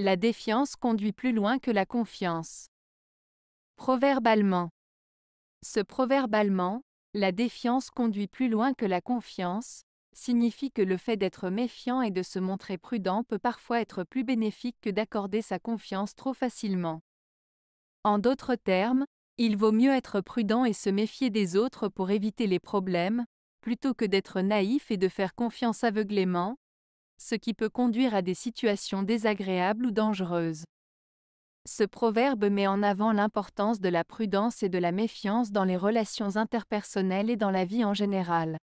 La défiance conduit plus loin que la confiance. Proverbe Ce proverbe allemand, la défiance conduit plus loin que la confiance, signifie que le fait d'être méfiant et de se montrer prudent peut parfois être plus bénéfique que d'accorder sa confiance trop facilement. En d'autres termes, il vaut mieux être prudent et se méfier des autres pour éviter les problèmes, plutôt que d'être naïf et de faire confiance aveuglément, ce qui peut conduire à des situations désagréables ou dangereuses. Ce proverbe met en avant l'importance de la prudence et de la méfiance dans les relations interpersonnelles et dans la vie en général.